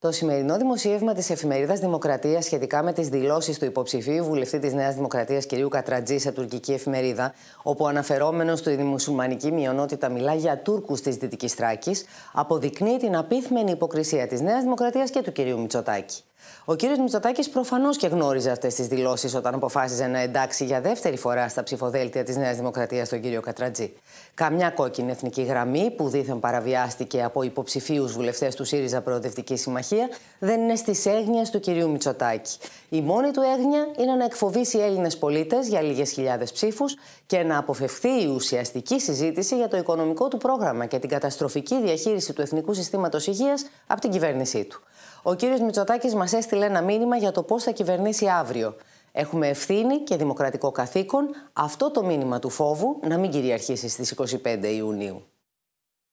Το σημερινό δημοσίευμα της εφημερίδας Δημοκρατίας σχετικά με τις δηλώσεις του υποψηφίου βουλευτή της Νέας Δημοκρατίας κ. Κατρατζή σε τουρκική εφημερίδα, όπου αναφερόμενος στη μουσουλμανική μειονότητα μιλά για Τούρκους της Δυτικής Θράκης, αποδεικνύει την απίθμενη υποκρισία της Νέας Δημοκρατίας και του κ. Μητσοτάκη. Ο κύριος Μητσοτάκης προφανώς και γνώριζε αυτές τις δηλώσεις όταν αποφάσιζε να εντάξει για δεύτερη φορά στα ψηφοδέλτια της Νέας Δημοκρατίας τον κύριο Κατρατζή. Καμιά κόκκινη εθνική γραμμή που δήθεν παραβιάστηκε από υποψηφίους βουλευτές του ΣΥΡΙΖΑ Προοδευτική Συμμαχία δεν είναι στις έγνοιες του κύριου Μητσοτάκη. Η μόνη του έγνοια είναι να εκφοβήσει Έλληνες πολίτες για λίγες χιλιάδες ψήφους και να αποφευχθεί η ουσιαστική συζήτηση για το οικονομικό του πρόγραμμα και την καταστροφική διαχείριση του Εθνικού Συστήματος Υγείας από την κυβέρνησή του. Ο κύριος Μητσοτάκης μας έστειλε ένα μήνυμα για το πώς θα κυβερνήσει αύριο. Έχουμε ευθύνη και δημοκρατικό καθήκον αυτό το μήνυμα του φόβου να μην κυριαρχήσει στις 25 Ιουνίου.